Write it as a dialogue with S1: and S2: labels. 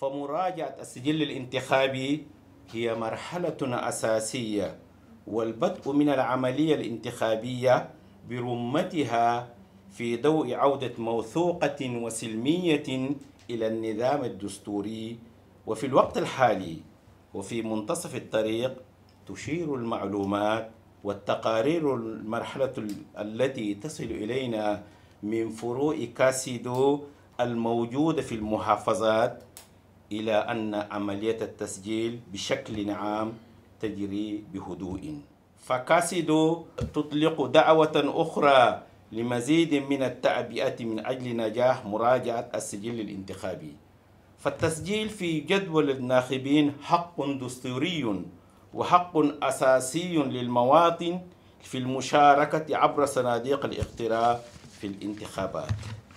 S1: فمراجعة السجل الانتخابي هي مرحلة أساسية والبدء من العملية الانتخابية برمتها في ضوء عودة موثوقة وسلمية إلى النظام الدستوري وفي الوقت الحالي وفي منتصف الطريق تشير المعلومات والتقارير المرحلة التي تصل إلينا من فروع كاسيدو الموجودة في المحافظات إلى أن عملية التسجيل بشكل عام تجري بهدوء فكاسيدو تطلق دعوة أخرى لمزيد من التعبئة من أجل نجاح مراجعة السجل الانتخابي فالتسجيل في جدول الناخبين حق دستوري وحق أساسي للمواطن في المشاركة عبر صناديق الاقتراع في الانتخابات